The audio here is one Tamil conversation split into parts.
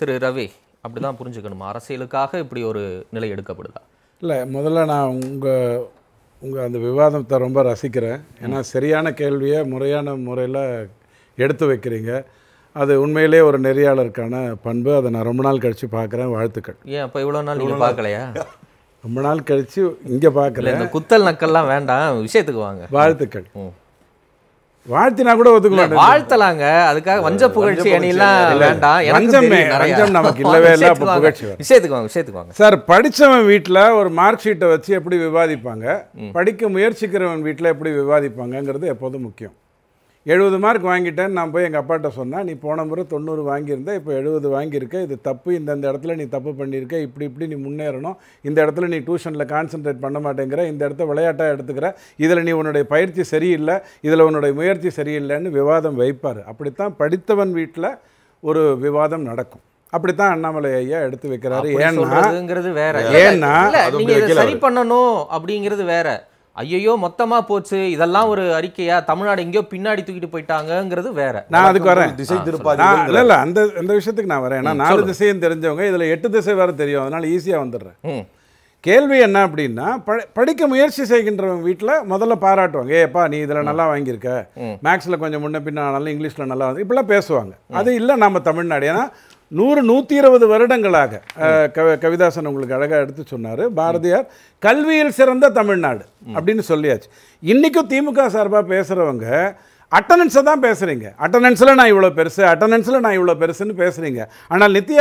திரு ரவி அப்படி தான் புரிஞ்சுக்கணுமா அரசியலுக்காக இப்படி ஒரு நிலை எடுக்கப்படுதா இல்லை முதல்ல நான் உங்கள் உங்கள் அந்த விவாதத்தை ரொம்ப ரசிக்கிறேன் ஏன்னா சரியான கேள்வியை முறையான முறையில் எடுத்து வைக்கிறீங்க அது உண்மையிலே ஒரு நெறியாளருக்கான பண்பு அதை நான் ரொம்ப நாள் கழித்து பார்க்குறேன் வாழ்த்துக்கள் ஏன் அப்போ இவ்வளோ நாள் நீங்கள் பார்க்கலையா ரொம்ப நாள் கழித்து இங்கே பார்க்குறேன் குத்தல் நக்கல்லாம் வேண்டாம் விஷயத்துக்கு வாங்க வாழ்த்துக்கள் வாழ்த்தினா கூட ஒத்துக்க வாழ்த்தலாங்க அதுக்காக வஞ்ச புகழ்ச்சி அணிலாம் வேண்டாம் வஞ்சமே வஞ்சம் நமக்கு இல்லவே இல்லை அப்போ புகழ்ச்சி விஷயத்துக்கு வாங்க விஷயத்துக்கு வாங்க சார் படித்தவன் வீட்டில் ஒரு மார்க் ஷீட்டை வச்சு எப்படி விவாதிப்பாங்க படிக்க முயற்சிக்கிறவன் வீட்டில் எப்படி விவாதிப்பாங்கங்கிறது எப்போதும் முக்கியம் எழுபது மார்க் வாங்கிட்டேன் நான் போய் எங்கள் அப்பாட்ட சொன்னேன் நீ போன முறை தொண்ணூறு வாங்கியிருந்தேன் இப்போ எழுபது வாங்கியிருக்க இது தப்பு இந்தந்த இடத்துல நீ தப்பு பண்ணியிருக்க இப்படி இப்படி நீ முன்னேறணும் இந்த இடத்துல நீ டியூஷனில் கான்சன்ட்ரேட் பண்ண மாட்டேங்கிற இந்த இடத்த விளையாட்டாக எடுத்துக்கிற இதில் நீ உன்னுடைய பயிற்சி சரியில்லை இதில் உன்னுடைய முயற்சி சரியில்லைன்னு விவாதம் வைப்பார் அப்படித்தான் படித்தவன் வீட்டில் ஒரு விவாதம் நடக்கும் அப்படித்தான் அண்ணாமலை ஐயா எடுத்து வைக்கிறாரு ஏன்னா வேற ஏன்னா சரி பண்ணணும் அப்படிங்கிறது வேற ஐயோ மொத்தமா போச்சு இதெல்லாம் ஒரு அறிக்கையா தமிழ்நாடு எங்கேயோ பின்னாடி தூக்கிட்டு போயிட்டாங்கிறது வேற நான் அதுக்கு வரேன் திசை திருப்பாதி இல்ல அந்த அந்த விஷயத்துக்கு நான் வரேன் ஏன்னா நாலு திசையும் தெரிஞ்சவங்க இதுல எட்டு திசை வேற தெரியும் அதனால ஈஸியா வந்துடுறேன் கேள்வி என்ன அப்படின்னா படிக்க முயற்சி செய்கின்றவங்க வீட்டில் முதல்ல பாராட்டுவாங்க ஏப்பா நீ இதில் நல்லா வாங்கியிருக்க மேக்ஸில் கொஞ்சம் முன்ன பின்னாலும் இங்கிலீஷில் நல்லா வந்து இப்படிலாம் பேசுவாங்க அது இல்லை நம்ம தமிழ்நாடு ஏன்னா நூறு நூற்றி இருபது வருடங்களாக கவிதாசன் உங்களுக்கு அழகாக எடுத்து சொன்னார் பாரதியார் கல்வியில் சிறந்த தமிழ்நாடு அப்படின்னு சொல்லியாச்சு இன்றைக்கும் திமுக சார்பாக பேசுகிறவங்க அட்டனன்ஸை தான் பேசுகிறீங்க அட்டனன்ஸில் நான் இவ்வளோ பெருசு அட்டனன்ஸில் நான் இவ்வளோ பெருசுன்னு பேசுகிறீங்க ஆனால் நித்தி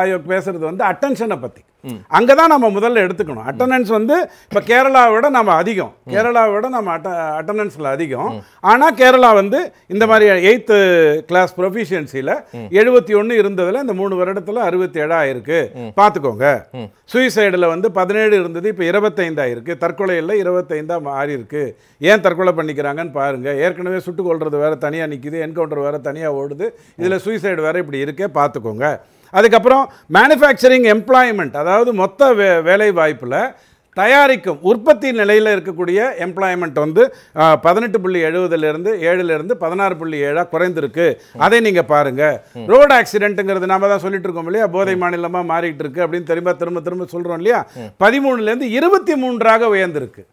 ஆயோக் பேசுகிறது வந்து அட்டென்ஷனை பற்றி அங்கே தான் நம்ம முதல்ல எடுத்துக்கணும் அட்டண்டன்ஸ் வந்து இப்போ கேரளாவை விட நம்ம அதிகம் கேரளாவை விட நம்ம அட்ட அட்டண்டன்ஸில் அதிகம் ஆனால் கேரளா வந்து இந்த மாதிரி எயித்து கிளாஸ் ப்ரொஃபிஷியன்சியில் எழுபத்தி ஒன்று இருந்ததில் இந்த மூணு வருடத்தில் அறுபத்தி ஏழாக இருக்குது பார்த்துக்கோங்க சுயசைடில் வந்து பதினேழு இருந்தது இப்போ இருபத்தைந்தாக இருக்குது தற்கொலையில் இருபத்தைந்தாக மாறி இருக்குது ஏன் தற்கொலை பண்ணிக்கிறாங்கன்னு பாருங்கள் ஏற்கனவே சுட்டுக் கொள்வது வேறு தனியாக நிற்கிது என்கவுண்டர் வேறு தனியாக ஓடுது இதில் சுயசைடு வேறு இப்படி இருக்கே பார்த்துக்கோங்க அதுக்கப்புறம் மேனுஃபேக்சரிங் எம்ப்ளாய்மெண்ட் அதாவது மொத்த வே வேலை வாய்ப்பில் தயாரிக்கும் உற்பத்தி நிலையில் இருக்கக்கூடிய எம்ப்ளாய்மெண்ட் வந்து பதினெட்டு புள்ளி எழுபதுலேருந்து ஏழுலேருந்து பதினாறு புள்ளி ஏழாக குறைந்திருக்கு அதை நீங்கள் பாருங்கள் ரோடு ஆக்சிடென்ட்டுங்கிறது நம்ம தான் சொல்லிட்டு இருக்கோம் இல்லையா போதை மாநிலமாக மாறிட்டு இருக்கு அப்படின்னு திரும்ப திரும்ப திரும்ப சொல்கிறோம் இல்லையா பதிமூணுலேருந்து இருபத்தி மூன்றாக உயர்ந்திருக்கு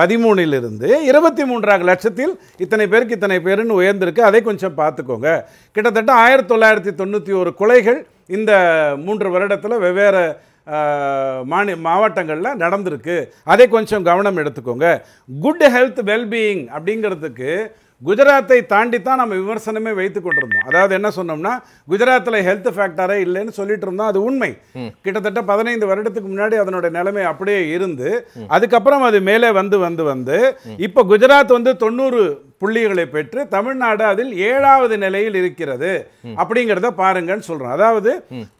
பதிமூணிலிருந்து இருபத்தி மூன்றாக லட்சத்தில் இத்தனை பேருக்கு இத்தனை பேருன்னு உயர்ந்திருக்கு அதை கொஞ்சம் பார்த்துக்கோங்க கிட்டத்தட்ட ஆயிரத்தி தொள்ளாயிரத்தி தொண்ணூற்றி ஒரு கொலைகள் இந்த மூன்று வருடத்தில் வெவ்வேறு மாநி மாவட்டங்களில் நடந்திருக்கு அதை கொஞ்சம் கவனம் எடுத்துக்கோங்க குட் ஹெல்த் வெல்பீயிங் அப்படிங்கிறதுக்கு குஜராத்தை தாண்டி தான் நம்ம விமர்சனமே வைத்து கொண்டிருந்தோம் அதாவது என்ன சொன்னோம்னா குஜராத்தில் ஹெல்த் ஃபேக்டரே இல்லைன்னு சொல்லிட்டு இருந்தோம் அது உண்மை கிட்டத்தட்ட பதினைந்து வருடத்துக்கு முன்னாடி அதனுடைய நிலைமை அப்படியே இருந்து அதுக்கப்புறம் அது மேலே வந்து வந்து வந்து இப்போ குஜராத் வந்து தொண்ணூறு புள்ளிகளை பெற்று தமிழ்நாடு அதில் ஏழாவது நிலையில் இருக்கிறது அப்படிங்கிறத பாருங்கன்னு சொல்றோம் அதாவது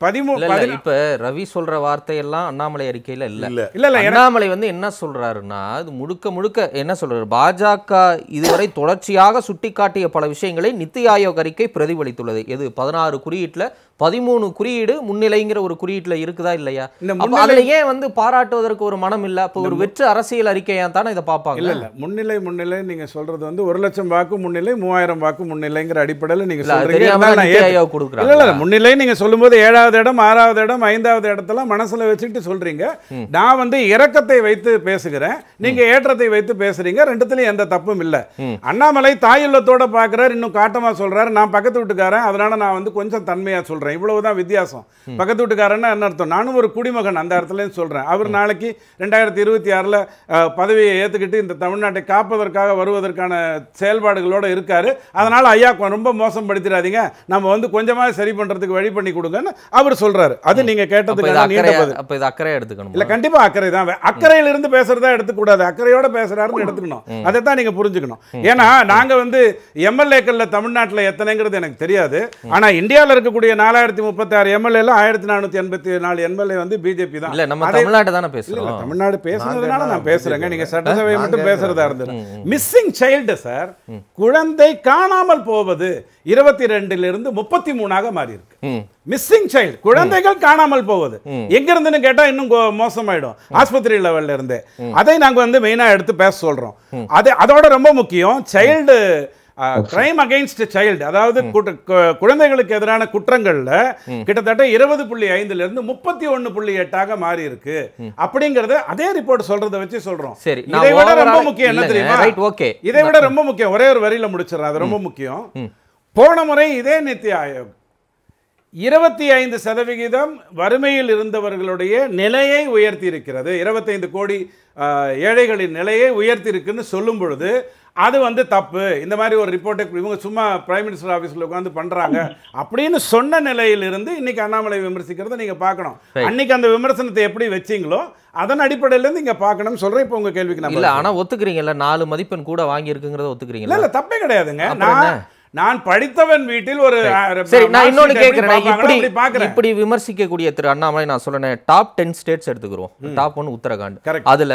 பதிமூணு இப்ப ரவி சொல்ற வார்த்தையெல்லாம் அண்ணாமலை அறிக்கையில இல்ல இல்ல இல்ல அண்ணாமலை வந்து என்ன சொல்றாருன்னா இது முழுக்க முழுக்க என்ன சொல்றாரு பாஜக இதுவரை தொடர்ச்சியாக சுட்டிக்காட்டிய பல விஷயங்களை நித்தி ஆயோக் அறிக்கை பிரதிபலித்துள்ளது எது பதினாறு குறியீட்டுல பதிமூணு குறியீடு முன்னிலைங்கிற ஒரு குறியீட்டுல இருக்குதா இல்லையா அதுலயே வந்து பாராட்டுவதற்கு ஒரு மனம் இல்ல இப்ப ஒரு வெற்று அரசியல் அறிக்கையா தானே இதை பார்ப்பாங்க இல்ல இல்ல முன்னிலை முன்னிலை நீங்க சொல்றது வந்து ஒரு லட்சம் வாக்கு முன்னிலை மூவாயிரம் வாக்கு முன்னிலைங்கிற அடிப்படையில நீங்க சொல்கிறீங்க இல்லை இல்லை முன்னிலை நீங்கள் சொல்லும்போது ஏழாவது இடம் ஆறாவது இடம் ஐந்தாவது இடத்துல மனசுல வச்சுட்டு சொல்றீங்க நான் வந்து இறக்கத்தை வைத்து பேசுகிறேன் நீங்க ஏற்றத்தை வைத்து பேசுறீங்க ரெண்டுத்துலையும் எந்த தப்பும் இல்ல அண்ணாமலை தாயுள்ளத்தோட பாக்குறாரு இன்னும் காட்டமா சொல்றாரு நான் பக்கத்து வீட்டுக்காரன் அதனால நான் வந்து கொஞ்சம் தன்மையா சொல்றேன் சொல்கிறேன் இவ்வளவு தான் வித்தியாசம் பக்கத்து வீட்டுக்காரன்னா என்ன அர்த்தம் நானும் ஒரு குடிமகன் அந்த அர்த்தத்துலேயும் சொல்கிறேன் அவர் நாளைக்கு ரெண்டாயிரத்தி இருபத்தி ஆறில் பதவியை ஏற்றுக்கிட்டு இந்த தமிழ்நாட்டை காப்பதற்காக வருவதற்கான செயல்பாடுகளோடு இருக்கார் அதனால் ஐயா ரொம்ப மோசம் படுத்திடாதீங்க நம்ம வந்து கொஞ்சமாக சரி பண்ணுறதுக்கு வழி பண்ணி கொடுங்கன்னு அவர் சொல்கிறாரு அது நீங்கள் கேட்டதுக்கு நீண்ட இது அக்கறையாக எடுத்துக்கணும் இல்லை கண்டிப்பாக அக்கறை தான் அக்கறையிலிருந்து பேசுகிறதா எடுத்துக்கூடாது அக்கறையோடு பேசுகிறாருன்னு எடுத்துக்கணும் அதை தான் நீங்கள் புரிஞ்சுக்கணும் ஏன்னா நாங்கள் வந்து எம்எல்ஏக்களில் தமிழ்நாட்டில் எத்தனைங்கிறது எனக்கு தெரியாது ஆனால் இந்தியாவில் இருக்கக்கூடிய நாலு தொள்ளாயிரத்தி முப்பத்தாறு எம்எல்ஏல ஆயிரத்தி நானூற்றி எண்பத்தி நாலு எம்எல்ஏ வந்து பிஜேபி தான் நம்ம தமிழ்நாடு தானே பேசுகிறோம் தமிழ்நாடு பேசுனதுனால நான் பேசுகிறேங்க நீங்கள் சட்டசபை மட்டும் பேசுகிறதா இருந்தது மிஸ்ஸிங் சைல்டு சார் குழந்தை காணாமல் போவது இருபத்தி ரெண்டிலிருந்து முப்பத்தி மூணாக மாறி இருக்கு மிஸ்ஸிங் சைல்டு குழந்தைகள் காணாமல் போவது எங்க இருந்து கேட்டா இன்னும் மோசமாயிடும் ஆஸ்பத்திரி லெவல்ல இருந்து அதை நாங்க வந்து மெயினா எடுத்து பேச சொல்றோம் அது அதோட ரொம்ப முக்கியம் சைல்டு கிரைம் அகைன்ஸ்ட் சைல்டு அதாவது குழந்தைகளுக்கு எதிரான குற்றங்கள்ல கிட்டத்தட்ட இருபது புள்ளி ஐந்துல இருந்து முப்பத்தி ஒன்னு புள்ளி எட்டாக மாறி இருக்கு அப்படிங்கறத அதே ரிப்போர்ட் சொல்றத வச்சு சொல்றோம் சரி இதை விட ரொம்ப முக்கியம் என்ன தெரியுமா ஓகே இதை விட ரொம்ப முக்கியம் ஒரே ஒரு வரியில முடிச்சிடறேன் அது ரொம்ப முக்கியம் போன முறை இதே நித்தி ஆயோக் இருபத்தி ஐந்து சதவிகிதம் வறுமையில் இருந்தவர்களுடைய நிலையை உயர்த்தி இருக்கிறது இருபத்தைந்து கோடி ஏழைகளின் நிலையை உயர்த்தி இருக்குன்னு சொல்லும் பொழுது அது வந்து தப்பு இந்த மாதிரி ஒரு ரிப்போர்ட்டை இவங்க சும்மா பிரைம் மினிஸ்டர் ஆஃபீஸில் உட்காந்து பண்ணுறாங்க அப்படின்னு சொன்ன நிலையிலிருந்து இன்னைக்கு அண்ணாமலை விமர்சிக்கிறத நீங்கள் பார்க்கணும் அன்னைக்கு அந்த விமர்சனத்தை எப்படி வச்சிங்களோ அதன் அடிப்படையிலேருந்து இங்கே பார்க்கணும்னு சொல்கிறேன் இப்போ உங்கள் கேள்விக்கு நான் இல்லை ஆனால் ஒத்துக்கிறீங்கல்ல நாலு மதிப்பெண் கூட வாங்கியிருக்குங்கிறத ஒத்துக்கிறீங்க இல்லை தப்பே கிடையாதுங்க நான் நான் படித்தவன் வீட்டில் ஒரு சரி நான் இன்னொன்னு கேட்கிறேன் இப்படி இப்படி விமர்சிக்க கூடிய திரு அண்ணாமலை நான் சொல்றேன் டாப் டென் ஸ்டேட்ஸ் எடுத்துக்கிறோம் டாப் ஒன் உத்தரகாண்ட் அதுல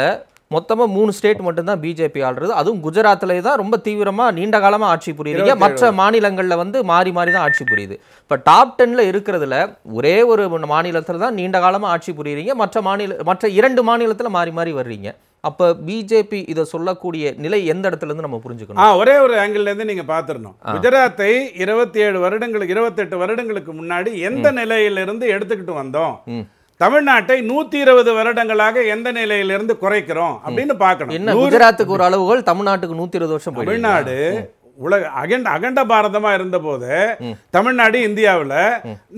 மொத்தமாக மூணு ஸ்டேட் மட்டும்தான் பிஜேபி ஆள்றது அதுவும் குஜராத்தில் தான் ரொம்ப தீவிரமாக நீண்ட காலமாக ஆட்சி புரியுறீங்க மற்ற மாநிலங்களில் வந்து மாறி மாறி தான் ஆட்சி புரியுது இப்போ டாப் டென்ல இருக்கிறதுல ஒரே ஒரு மாநிலத்தில் தான் நீண்ட காலமாக ஆட்சி புரியுறீங்க மற்ற மாநில மற்ற இரண்டு மாநிலத்தில் மாறி மாறி வர்றீங்க அப்போ பிஜேபி இதை சொல்லக்கூடிய நிலை எந்த இடத்துலேருந்து நம்ம புரிஞ்சுக்கணும் ஒரே ஒரு ஆங்கிள்லேருந்து நீங்கள் பார்த்துடணும் குஜராத்தை இருபத்தி ஏழு வருடங்களுக்கு இருபத்தெட்டு வருடங்களுக்கு முன்னாடி எந்த நிலையிலிருந்து எடுத்துக்கிட்டு வந்தோம் தமிழ்நாட்டை நூத்தி இருபது வருடங்களாக எந்த நிலையிலிருந்து குறைக்கிறோம் அப்படின்னு பார்க்கணும் குஜராத்துக்கு ஒரு அளவுகள் தமிழ்நாட்டுக்கு நூத்தி இருபது வருஷம் தமிழ்நாடு உலக அகண்ட அகண்ட இருந்த இருந்தபோது தமிழ்நாடு இந்தியாவில்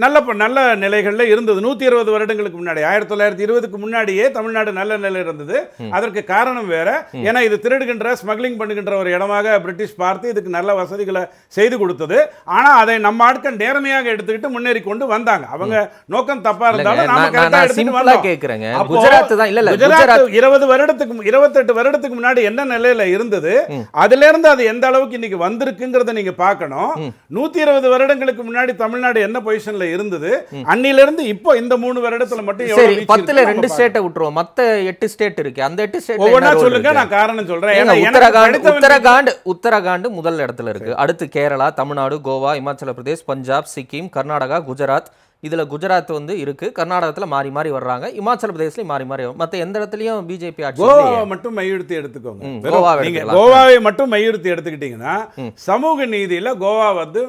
நல்ல நல்ல நிலைகள்ல இருந்தது நூத்தி இருபது வருடங்களுக்கு முன்னாடி ஆயிரத்தி தொள்ளாயிரத்தி இருபதுக்கு முன்னாடியே தமிழ்நாடு நல்ல நிலை இருந்தது அதற்கு காரணம் வேற ஏன்னா இது திருடுகின்ற ஸ்மக்லிங் பண்ணுகின்ற ஒரு இடமாக பிரிட்டிஷ் பார்த்து இதுக்கு நல்ல வசதிகளை செய்து கொடுத்தது ஆனா அதை நம்ம ஆட்கள் நேர்மையாக எடுத்துக்கிட்டு முன்னேறி கொண்டு வந்தாங்க அவங்க நோக்கம் தப்பா இருந்தாலும் இருபது வருடத்துக்கு இருபத்தெட்டு வருடத்துக்கு முன்னாடி என்ன நிலையில இருந்தது அதுல இருந்து அது எந்த அளவுக்கு இன்னைக்கு வந்திருக்குங்கிறத நீங்க பார்க்கணும் நூத்தி இருபது வருடங்களுக்கு முன்னாடி தமிழ்நாடு என்ன பொசிஷன்ல இருந்தது அன்னில இருந்து இப்போ இந்த மூணு வருடத்துல மட்டும் சரி பத்துல ரெண்டு ஸ்டேட்டை விட்டுருவோம் மத்த எட்டு ஸ்டேட் இருக்கு அந்த எட்டு ஸ்டேட் ஒவ்வொன்னா சொல்லுங்க நான் காரணம் சொல்றேன் உத்தரகாண்ட் உத்தரகாண்ட் உத்தரகாண்ட் முதல் இடத்துல இருக்கு அடுத்து கேரளா தமிழ்நாடு கோவா இமாச்சல பிரதேஷ் பஞ்சாப் சிக்கிம் கர்நாடகா குஜராத் இதில் குஜராத் வந்து இருக்கு கர்நாடகத்தில் மாறி மாறி வர்றாங்க இமாச்சல பிரதேசலையும் மாறி மாறி வரும் மற்ற எந்த இடத்துலையும் பிஜேபி ஆட்சி மட்டும் மையுறுத்தி எடுத்துக்கோங்க கோவாவை மட்டும் மையுறுத்தி எடுத்துக்கிட்டீங்கன்னா சமூக நீதியில் கோவா வந்து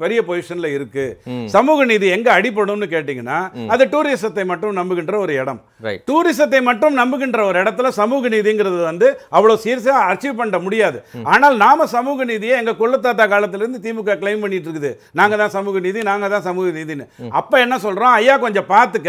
பெரிய பொசிஷன்ல இருக்கு சமூக நீதி எங்க அடிப்படும் கேட்டீங்கன்னா அது டூரிசத்தை மட்டும் நம்புகின்ற ஒரு இடம் டூரிசத்தை மட்டும் நம்புகின்ற ஒரு இடத்துல சமூக நீதிங்கிறது வந்து அவ்வளவு சீரியஸா அச்சீவ் பண்ண முடியாது ஆனால் நாம சமூக நீதியை எங்க கொள்ளத்தாத்தா காலத்திலிருந்து திமுக கிளைம் பண்ணிட்டு இருக்குது நாங்க தான் சமூக நீதி நாங்க தான் சமூக நீதினு அப்ப என்ன சொல்றோம் ஐயா கொஞ்சம் பாத்துக்க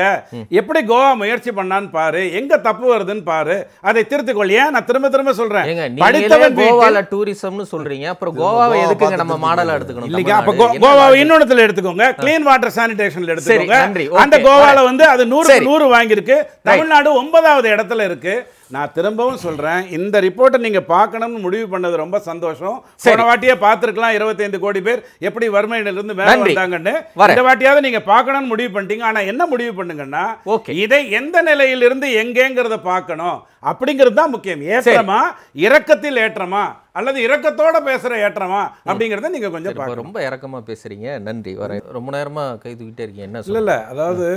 எப்படி கோவா முயற்சி பண்ணான்னு பாரு எங்க தப்பு வருதுன்னு பாரு அதை திருத்திக்கொள் ஏன் நான் திரும்ப திரும்ப சொல்றேன் படித்தவன் கோவால டூரிசம்னு சொல்றீங்க அப்புறம் கோவாவை எதுக்கு நம்ம மாடல் எடுத்து எடுத்துக்கணும் இல்லைங்க அப்போ கோவா இன்னொன்னத்தில் எடுத்துக்கோங்க கிளீன் வாட்டர் சானிடேஷனில் எடுத்துக்கோங்க அந்த கோவால வந்து அது நூறு நூறு வாங்கியிருக்கு தமிழ்நாடு ஒன்பதாவது இடத்துல இருக்கு நான் திரும்பவும் சொல்றேன் இந்த ரிப்போர்ட்டை நீங்க பார்க்கணும்னு முடிவு பண்ணது ரொம்ப சந்தோஷம் போன வாட்டியே பார்த்துருக்கலாம் இருபத்தைந்து கோடி பேர் எப்படி இருந்து வேலை வந்தாங்கன்னு இந்த வாட்டியாவது நீங்க பார்க்கணும்னு முடிவு பண்ணிட்டீங்க ஆனால் என்ன முடிவு பண்ணுங்கன்னா இதை எந்த நிலையிலிருந்து எங்கேங்கிறத பார்க்கணும் அப்படிங்கிறது தான் முக்கியம் ஏற்றமா இறக்கத்தில் ஏற்றமா அல்லது இறக்கத்தோட பேசுற ஏற்றமா அப்படிங்கறத நீங்க கொஞ்சம் ரொம்ப இறக்கமா பேசுறீங்க நன்றி வரேன் ரொம்ப நேரமா கை இருக்கீங்க என்ன இல்ல அதாவது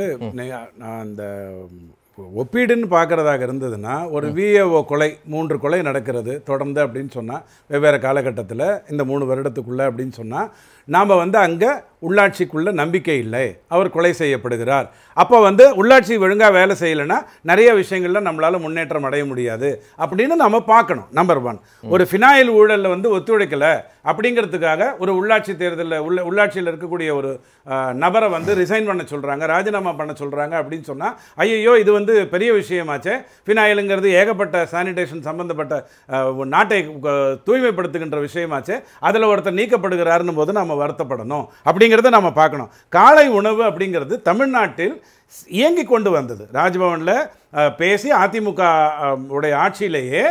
நான் இந்த ஒப்பீடுன்னு பார்க்குறதாக இருந்ததுன்னா ஒரு விஏஓ கொலை மூன்று கொலை நடக்கிறது தொடர்ந்து அப்படின்னு சொன்னால் வெவ்வேறு காலகட்டத்தில் இந்த மூணு வருடத்துக்குள்ளே அப்படின்னு சொன்னால் நாம் வந்து அங்கே உள்ளாட்சிக்குள்ளே நம்பிக்கை இல்லை அவர் கொலை செய்யப்படுகிறார் அப்போ வந்து உள்ளாட்சி ஒழுங்காக வேலை செய்யலைன்னா நிறைய விஷயங்களில் நம்மளால் முன்னேற்றம் அடைய முடியாது அப்படின்னு நம்ம பார்க்கணும் நம்பர் ஒன் ஒரு ஃபினாயில் ஊழலில் வந்து ஒத்துழைக்கலை அப்படிங்கிறதுக்காக ஒரு உள்ளாட்சி தேர்தலில் உள்ள உள்ளாட்சியில் இருக்கக்கூடிய ஒரு நபரை வந்து ரிசைன் பண்ண சொல்கிறாங்க ராஜினாமா பண்ண சொல்கிறாங்க அப்படின்னு சொன்னால் ஐயோ இது வந்து பெரிய விஷயமாச்சே ஃபினாயிலுங்கிறது ஏகப்பட்ட சானிடேஷன் சம்மந்தப்பட்ட நாட்டை தூய்மைப்படுத்துகின்ற விஷயமாச்சே அதில் ஒருத்தர் நீக்கப்படுகிறாருன்னு போது நம்ம வருத்தப்படணும் அப்படிங்கிற அப்படிங்கிறத நம்ம பார்க்கணும் காலை உணவு அப்படிங்கிறது தமிழ்நாட்டில் இயங்கி கொண்டு வந்தது ராஜ்பவனில் பேசி அதிமுக உடைய ஆட்சியிலேயே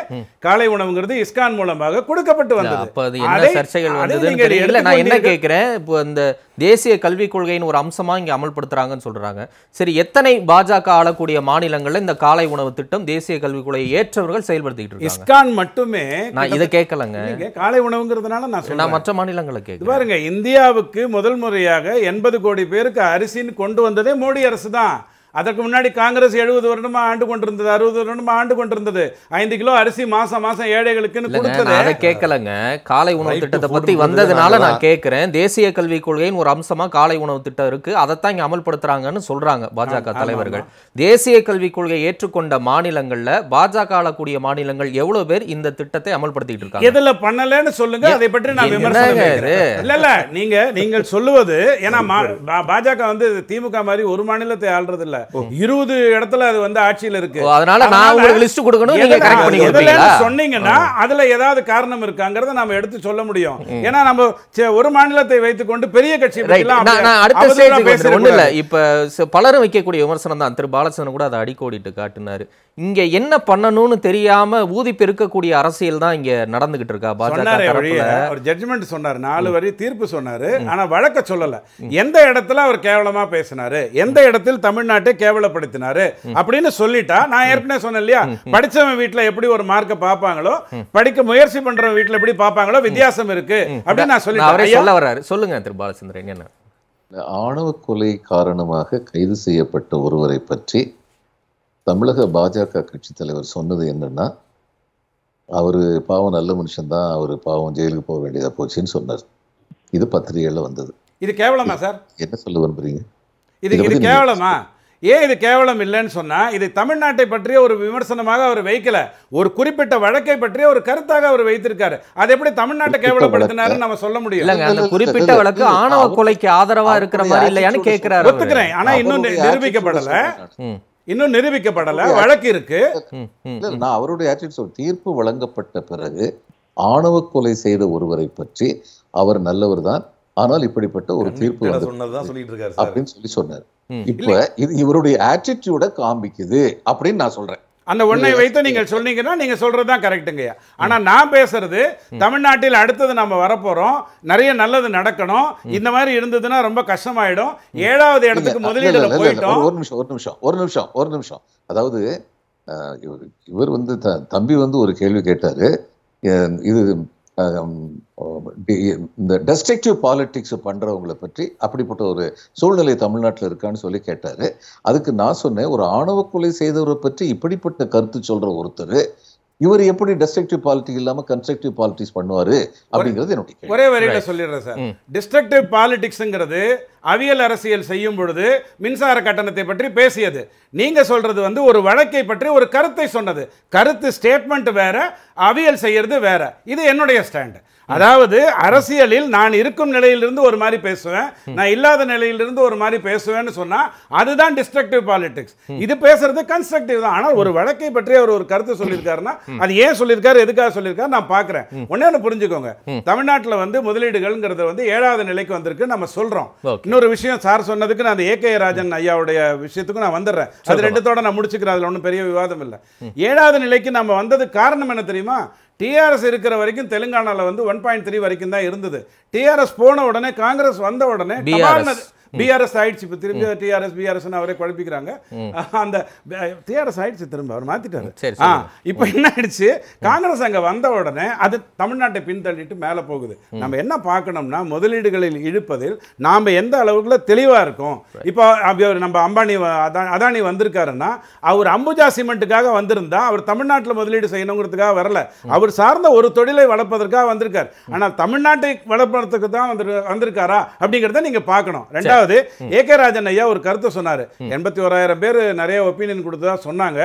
காலை உணவுங்கிறது இஸ்கான் மூலமாக கொடுக்கப்பட்டு வந்தது என்ன சர்ச்சைகள் வந்தது நான் என்ன கேட்குறேன் இப்போ இந்த தேசிய கல்விக் கொள்கையின் ஒரு அம்சமாக இங்கே அமல்படுத்துகிறாங்கன்னு சொல்கிறாங்க சரி எத்தனை பாஜக ஆளக்கூடிய மாநிலங்களில் இந்த காலை உணவு திட்டம் தேசிய கல்விக் கொள்கையை ஏற்றவர்கள் செயல்படுத்திக்கிட்டு இருக்காங்க இஸ்கான் மட்டுமே நான் இதை கேட்கலங்க காலை உணவுங்கிறதுனால நான் நான் மற்ற மாநிலங்களை கேட்க பாருங்க இந்தியாவுக்கு முதல் முறையாக எண்பது கோடி பேருக்கு அரிசின்னு கொண்டு வந்ததே மோடி அரசு தான் அதற்கு முன்னாடி காங்கிரஸ் எழுபது வருடமா ஆண்டு கொண்டிருந்தது அறுபது வருடமா ஆண்டு கொண்டிருந்தது ஐந்து கிலோ அரிசி மாசம் மாசம் ஏழைகளுக்குன்னு கொடுத்தது அதை கேட்கலங்க காலை உணவு திட்டத்தை பத்தி வந்ததுனால நான் கேட்கிறேன் தேசிய கல்விக் கொள்கையின் ஒரு அம்சமா காலை உணவு திட்டம் இருக்கு அதைத்தான் இங்க அமல்படுத்துறாங்கன்னு சொல்றாங்க பாஜக தலைவர்கள் தேசிய கல்விக் கொள்கையை ஏற்றுக்கொண்ட மாநிலங்கள்ல பாஜக ஆளக்கூடிய மாநிலங்கள் எவ்வளவு பேர் இந்த திட்டத்தை அமல்படுத்திட்டு இருக்காங்க எதுல பண்ணலன்னு சொல்லுங்க அதை பற்றி நான் விமர்சனம் இல்ல இல்ல நீங்க நீங்கள் சொல்லுவது ஏன்னா பாஜக வந்து திமுக மாதிரி ஒரு மாநிலத்தை ஆள்றது இல்ல இருபது இடத்துல அது வந்து ஆட்சியில் இருக்கு அதனால நான் உங்களுக்கு லிஸ்ட் கொடுக்கணும் நீங்க கரெக்ட் பண்ணி கொடுப்பீங்களா சொன்னீங்கன்னா அதுல ஏதாவது காரணம் இருக்காங்கறத நாம எடுத்து சொல்ல முடியும் ஏன்னா நம்ம ஒரு மாநிலத்தை கொண்டு பெரிய கட்சி நான் அடுத்த ஸ்டேஜ் ஒண்ணு இல்ல இப்ப பலரும் வைக்கக்கூடிய விமர்சனம் தான் திரு பாலச்சந்திரன் கூட அதை அடிக்கோடிட்டு காட்டினாரு இங்க என்ன பண்ணணும்னு தெரியாம ஊதி பெருக்கக்கூடிய அரசியல் தான் இங்க நடந்துகிட்டு இருக்கா பாஜக ஒரு ஜட்ஜ்மெண்ட் சொன்னார் நாலு வரி தீர்ப்பு சொன்னாரு ஆனா வழக்க சொல்லல எந்த இடத்துல அவர் கேவலமா பேசினாரு எந்த இடத்தில் தமிழ்நாட்டை போட்டு கேவலப்படுத்தினாரு அப்படின்னு சொல்லிட்டா நான் ஏற்கனவே சொன்னேன் இல்லையா படிச்சவன் வீட்டுல எப்படி ஒரு மார்க்க பாப்பாங்களோ படிக்க முயற்சி பண்ற வீட்டுல எப்படி பாப்பாங்களோ வித்தியாசம் இருக்கு அப்படின்னு நான் சொல்லிட்டு சொல்ல வர்றாரு சொல்லுங்க திரு பாலச்சந்திரன் என்ன ஆணவ கொலை காரணமாக கைது செய்யப்பட்ட ஒருவரை பற்றி தமிழக பாஜக கட்சி தலைவர் சொன்னது என்னன்னா அவர் பாவம் நல்ல மனுஷன்தான் அவர் பாவம் ஜெயிலுக்கு போக வேண்டியதாக போச்சுன்னு சொன்னார் இது பத்திரிகையில் வந்தது இது கேவலமா சார் என்ன சொல்ல விரும்புறீங்க இது இது கேவலமா ஏன் இது கேவலம் இல்லைன்னு சொன்னால் இதை தமிழ்நாட்டை பற்றிய ஒரு விமர்சனமாக அவர் வைக்கல ஒரு குறிப்பிட்ட வழக்கை பற்றிய ஒரு கருத்தாக அவர் வைத்திருக்காரு அது எப்படி தமிழ்நாட்டை கேவலப்படுத்தினாருன்னு நம்ம சொல்ல முடியும் அந்த குறிப்பிட்ட வழக்கு ஆணவ கொலைக்கு ஆதரவா இருக்கிற மாதிரி இல்லையான்னு கேட்கிறாரு ஒத்துக்கிறேன் ஆனா இன்னும் நிரூபிக்கப்படல இன்னும் நிரூபிக்கப்படல வழக்கு இருக்கு நான் அவருடைய தீர்ப்பு வழங்கப்பட்ட பிறகு ஆணவ கொலை செய்த ஒருவரை பற்றி அவர் நல்லவர் தான் ஆனால் இப்படிப்பட்ட ஒரு தீர்ப்பு அப்படின்னு சொல்லி சொன்னார் இப்ப இது இவருடைய ஆட்டிடியூட காமிக்குது அப்படின்னு நான் சொல்றேன் அந்த ஒன்றை வைத்து நீங்கள் சொன்னீங்கன்னா நீங்கள் சொல்கிறது தான் கரெக்டுங்கய்யா ஆனால் நான் பேசுறது தமிழ்நாட்டில் அடுத்தது நம்ம வரப்போகிறோம் நிறைய நல்லது நடக்கணும் இந்த மாதிரி இருந்ததுன்னா ரொம்ப கஷ்டமாயிடும் ஏழாவது இடத்துக்கு முதலீடு போயிட்டோம் ஒரு நிமிஷம் ஒரு நிமிஷம் ஒரு நிமிஷம் ஒரு நிமிஷம் அதாவது இவர் வந்து தம்பி வந்து ஒரு கேள்வி கேட்டார் இது இந்த டெஸ்ட்ரக்டிவ் பாலிட்டிக்ஸ் பண்ணுறவங்களை பற்றி அப்படிப்பட்ட ஒரு சூழ்நிலை தமிழ்நாட்டில் இருக்கான்னு சொல்லி கேட்டார் அதுக்கு நான் சொன்னேன் ஒரு ஆணவ கொலை செய்தவரை பற்றி இப்படிப்பட்ட கருத்து சொல்கிற ஒருத்தர் இவர் எப்படி டெஸ்ட்ரக்டிவ் பாலிட்டிக் இல்லாமல் கன்ஸ்ட்ரக்டிவ் பாலிட்டிக்ஸ் பண்ணுவார் அப்படிங்கிறது என்னுடைய ஒரே வரையில் சொல்லிடுறேன் சார் டிஸ்ட்ரக்டிவ் பாலிட்டிக்ஸுங்கிறது அவியல் அரசியல் செய்யும் பொழுது மின்சார கட்டணத்தை பற்றி பேசியது நீங்கள் சொல்கிறது வந்து ஒரு வழக்கை பற்றி ஒரு கருத்தை சொன்னது கருத்து ஸ்டேட்மெண்ட் வேற அவியல் செய்கிறது வேற இது என்னுடைய ஸ்டாண்டு அதாவது அரசியலில் நான் இருக்கும் நிலையிலிருந்து ஒரு மாதிரி பேசுவேன் நான் இல்லாத நிலையிலிருந்து ஒரு மாதிரி பேசுவேன்னு சொன்னா அதுதான் டிஸ்ட்ரக்டிவ் பாலிடிக்ஸ் இது பேசுறது கன்ஸ்ட்ரக்டிவ் தான் ஆனால் ஒரு வழக்கை பற்றி அவர் ஒரு கருத்து சொல்லியிருக்காருன்னா அது ஏன் சொல்லியிருக்காரு எதுக்காக சொல்லியிருக்காரு நான் பார்க்குறேன் ஒன்று புரிஞ்சுக்கோங்க தமிழ்நாட்டில் வந்து முதலீடுகள்ங்கிறது வந்து ஏழாவது நிலைக்கு வந்திருக்கு நம்ம சொல்றோம் இன்னொரு விஷயம் சார் சொன்னதுக்கு நான் அந்த ஏகே ராஜன் ஐயாவுடைய விஷயத்துக்கு நான் வந்துடுறேன் அது ரெண்டுத்தோட நான் முடிச்சுக்கிறேன் அதில் ஒன்றும் பெரிய விவாதம் இல்லை ஏழாவது நிலைக்கு நம்ம வந்தது காரணம் என்ன தெரியுமா தெரியுமா டிஆர்எஸ் இருக்கிற வரைக்கும் தெலுங்கானாவில் வந்து ஒன் பாயிண்ட் த்ரீ வரைக்கும் தான் இருந்தது டிஆர்எஸ் போன உடனே காங்கிரஸ் வந்த உடனே பிஆர்எஸ் ஆயிடுச்சு இப்போ திரும்பி டிஆர்எஸ் பிஆர்எஸ் அவரே குழப்பிக்கிறாங்க அந்த டிஆர்எஸ் ஆயிடுச்சு திரும்ப அவர் மாத்திட்டாரு ஆ இப்போ என்ன ஆயிடுச்சு காங்கிரஸ் அங்கே வந்த உடனே அது தமிழ்நாட்டை பின்தள்ளிட்டு மேலே போகுது நம்ம என்ன பார்க்கணும்னா முதலீடுகளில் இழுப்பதில் நாம் எந்த அளவுக்குல தெளிவாக இருக்கும் இப்போ நம்ம அம்பானி அதானி வந்திருக்காருன்னா அவர் அம்புஜா சிமெண்ட்டுக்காக வந்திருந்தா அவர் தமிழ்நாட்டில் முதலீடு செய்யணுங்கிறதுக்காக வரல அவர் சார்ந்த ஒரு தொழிலை வளர்ப்பதற்காக வந்திருக்கார் ஆனால் தமிழ்நாட்டை வளர்ப்பதற்கு தான் வந்து வந்திருக்காரா அப்படிங்கிறத நீங்கள் பார்க்கணும் ரெண்டாவது ரெண்டாவது ஏ கே ராஜன் ஐயா ஒரு கருத்து சொன்னாரு எண்பத்தி ஓராயிரம் பேர் நிறைய ஒப்பீனியன் கொடுத்ததா சொன்னாங்க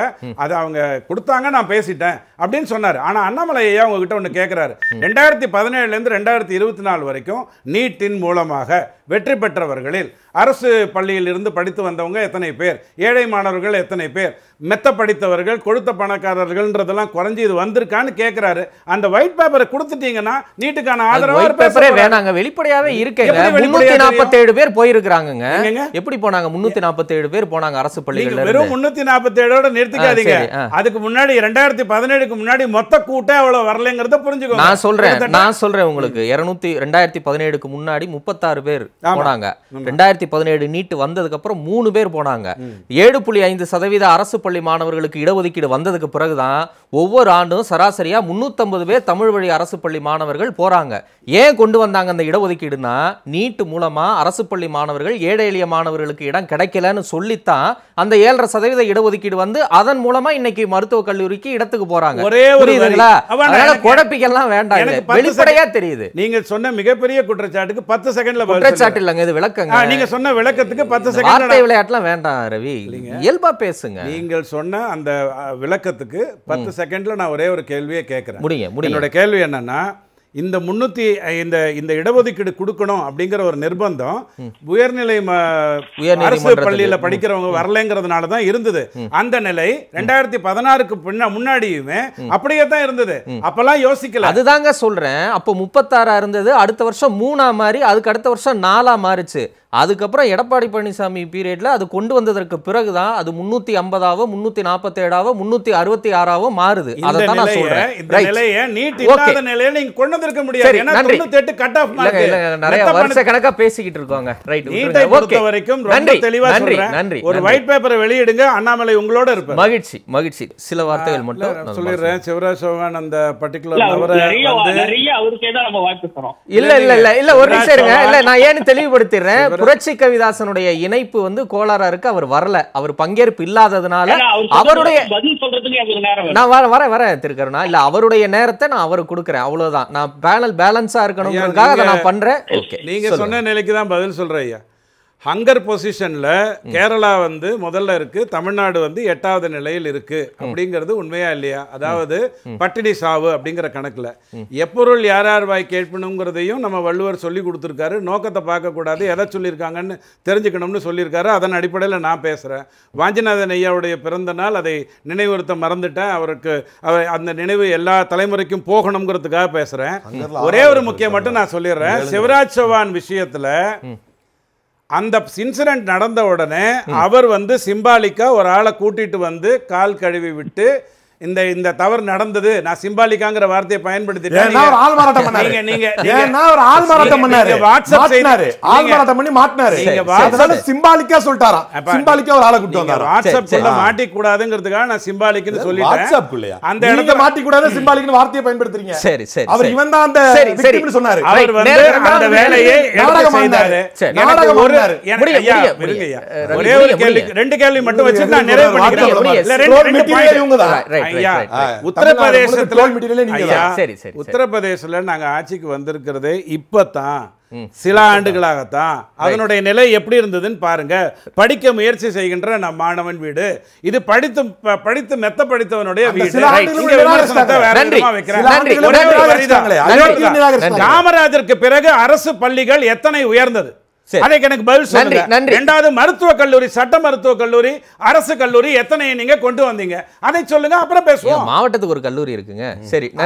அது அவங்க கொடுத்தாங்க நான் பேசிட்டேன் அப்படின்னு சொன்னாரு ஆனா அண்ணாமலை ஐயா உங்ககிட்ட ஒன்று கேட்கிறாரு ரெண்டாயிரத்தி பதினேழுல இருந்து ரெண்டாயிரத்தி இருபத்தி நாலு வரைக்கும் நீட்டின் மூலமாக வெற்றி பெற்றவர்களில் அரசு பள்ளியில் இருந்து படித்து வந்தவங்க எத்தனை பேர் ஏழை மாணவர்கள் எத்தனை பேர் மெத்த படித்தவர்கள் கொடுத்த பணக்காரர்கள்ன்றதெல்லாம் குறைஞ்சி இது வந்திருக்கான்னு கேட்கிறாரு அந்த ஒயிட் பேப்பரை கொடுத்துட்டீங்கன்னா நீட்டுக்கான ஆதரவு பேப்பரே வேணாங்க வெளிப்படையாவே இருக்க நாற்பத்தேழு பேர் போயிருக்கு இருக்கிறாங்க எப்படி போனாங்க முன்னூத்தி நாற்பத்தி ஏழு பேர் போனாங்க அரசு பள்ளிகள் வெறும் முன்னூத்தி நாற்பத்தி ஏழோட நிறுத்திக்காதீங்க அதுக்கு முன்னாடி ரெண்டாயிரத்தி பதினேழுக்கு முன்னாடி மொத்த கூட்டம் அவ்வளவு வரலங்கிறத புரிஞ்சுக்கோ நான் சொல்றேன் நான் சொல்றேன் உங்களுக்கு இருநூத்தி ரெண்டாயிரத்தி பதினேழுக்கு முன்னாடி முப்பத்தாறு பேர் போனாங்க ரெண்டாயிரத்தி பதினேழு நீட்டு வந்ததுக்கு அப்புறம் மூணு பேர் போனாங்க ஏழு புள்ளி ஐந்து சதவீத அரசு பள்ளி மாணவர்களுக்கு இடஒதுக்கீடு வந்ததுக்கு பிறகுதான் ஒவ்வொரு ஆண்டும் சராசரியா முன்னூத்தி பேர் தமிழ் வழி அரசு பள்ளி மாணவர்கள் போறாங்க ஏன் கொண்டு வந்தாங்க அந்த இடஒதுக்கீடுனா நீட்டு மூலமா அரசு பள்ளி மாணவர்கள் மாணவர்கள் ஏழை எளிய மாணவர்களுக்கு இடம் கிடைக்கலன்னு சொல்லித்தான் அந்த ஏழரை சதவீத இடஒதுக்கீடு வந்து அதன் மூலமா இன்னைக்கு மருத்துவக் கல்லூரிக்கு இடத்துக்கு போறாங்க ஒரே ஒரு குழப்பிக்கெல்லாம் வேண்டாம் வெளிப்படையா தெரியுது நீங்க சொன்ன மிகப்பெரிய குற்றச்சாட்டுக்கு பத்து செகண்ட்ல குற்றச்சாட்டு இல்லைங்க இது விளக்கங்க நீங்க சொன்ன விளக்கத்துக்கு பத்து செகண்ட் விளையாட்டுலாம் வேண்டாம் ரவி இயல்பா பேசுங்க நீங்கள் சொன்ன அந்த விளக்கத்துக்கு பத்து செகண்ட்ல நான் ஒரே ஒரு கேள்வியை கேட்கிறேன் முடியும் என்னோட கேள்வி என்னன்னா இந்த முன்னூற்றி இந்த இந்த இடஒதுக்கீடு கொடுக்கணும் அப்படிங்கிற ஒரு நிர்பந்தம் உயர்நிலை அரசு பள்ளியில் படிக்கிறவங்க வரலைங்கிறதுனால தான் இருந்தது அந்த நிலை ரெண்டாயிரத்தி பதினாறுக்கு பின்ன முன்னாடியுமே அப்படியே தான் இருந்தது அப்பெல்லாம் யோசிக்கல அதுதாங்க சொல்றேன் அப்போ முப்பத்தாறா இருந்தது அடுத்த வருஷம் மூணாக மாறி அதுக்கு அடுத்த வருஷம் நாலாக மாறுச்சு அதுக்கப்புறம் எடப்பாடி பழனிசாமி பீரியடில் அது கொண்டு வந்ததற்கு பிறகு தான் அது முந்நூற்றி ஐம்பதாவோ முந்நூற்றி நாற்பத்தேழாவோ முந்நூற்றி அறுபத்தி ஆறாவோ மாறுது அதை தான் நான் சொல்கிறேன் நிறைய வருஷ கணக்காக பேசிக்கிட்டு இருக்காங்க ரைட் வரைக்கும் நன்றி நன்றி நன்றி ஒரு ஒயிட் பேப்பரை வெளியிடுங்க அண்ணாமலை உங்களோட இருப்பார் மகிழ்ச்சி மகிழ்ச்சி சில வார்த்தைகள் மட்டும் சொல்லிடுறேன் சிவராஜ் சௌகான் அந்த பர்டிகுலர் இல்ல இல்ல இல்ல இல்ல ஒரு நிமிஷம் இருங்க இல்ல நான் ஏன்னு தெளிவுபடுத்திடுறேன் புரட்சி கவிதாசனுடைய இணைப்பு வந்து கோளாறா இருக்கு அவர் வரல அவர் பங்கேற்பு இல்லாததுனால அவருடைய நான் வர வர வர திருக்கருணா இல்ல அவருடைய நேரத்தை நான் அவருக்கு கொடுக்குறேன் அவ்வளவுதான் நான் பேனல் பேலன்ஸா இருக்கணும் நான் பண்றேன் நீங்க சொன்ன நிலைக்கு தான் பதில் சொல்றேன் ஐயா ஹங்கர் பொசிஷனில் கேரளா வந்து முதல்ல இருக்கு தமிழ்நாடு வந்து எட்டாவது நிலையில் இருக்குது அப்படிங்கிறது உண்மையா இல்லையா அதாவது பட்டினி சாவு அப்படிங்கிற கணக்கில் எப்பொருள் யார் யார் வாய் கேட்பணுங்கிறதையும் நம்ம வள்ளுவர் சொல்லி கொடுத்துருக்காரு நோக்கத்தை பார்க்கக்கூடாது எதை சொல்லியிருக்காங்கன்னு தெரிஞ்சுக்கணும்னு சொல்லியிருக்காரு அதன் அடிப்படையில் நான் பேசுகிறேன் வாஞ்சிநாதன் ஐயாவுடைய பிறந்த நாள் அதை நினைவுறுத்த மறந்துட்டேன் அவருக்கு அவர் அந்த நினைவு எல்லா தலைமுறைக்கும் போகணுங்கிறதுக்காக பேசுகிறேன் ஒரே ஒரு முக்கியம் மட்டும் நான் சொல்லிடுறேன் சிவராஜ் சவான் விஷயத்தில் அந்த இன்சிடென்ட் நடந்த உடனே அவர் வந்து சிம்பாலிக்காக ஒரு ஆளை கூட்டிகிட்டு வந்து கால் கழுவி விட்டு இந்த இந்த தவறு நடந்தது நான் சிம்பாலிக்காங்கிற வார்த்தையை பயன்படுத்தி நீங்க ஒரு ஆள் பண்ணாரு மாட்டினாரு நீங்க சிம்பாலிக்கா சொல்லிட்டாராம் சிம்பாலிக்கா ஆளை நான் சொல்லிட்டேன் அந்த இடத்துல மாட்டிக்கூடாது கூடாது வார்த்தையை பயன்படுத்துறீங்க சரி சரி அவர் இவன் தான் அந்த சொன்னாரு அவர் வந்து அந்த வேலையை செய்தாரு ஒரே ஒரு கேள்வி ரெண்டு கேள்வி மட்டும் வச்சு நான் நிறைவு பண்ணிக்கிறேன் உத்தரப்பிரதேசத்துல நாங்க ஆட்சிக்கு வந்திருக்கிறதே இப்பதான் சில ஆண்டுகளாகத்தான் அதனுடைய நிலை எப்படி இருந்ததுன்னு பாருங்க படிக்க முயற்சி செய்கின்ற நம் மாணவன் வீடு இது படித்து படித்து மெத்த படித்தவனுடைய வீடு காமராஜருக்கு பிறகு அரசு பள்ளிகள் எத்தனை உயர்ந்தது அதை எனக்கு பதில் சொல்லுங்க நன்றி ரெண்டாவது மருத்துவ கல்லூரி சட்ட மருத்துவ கல்லூரி அரசு கல்லூரி எத்தனை நீங்க கொண்டு வந்தீங்க அதை சொல்லுங்க அப்புறம் பேசுவோம் மாவட்டத்துக்கு ஒரு கல்லூரி இருக்குங்க சரி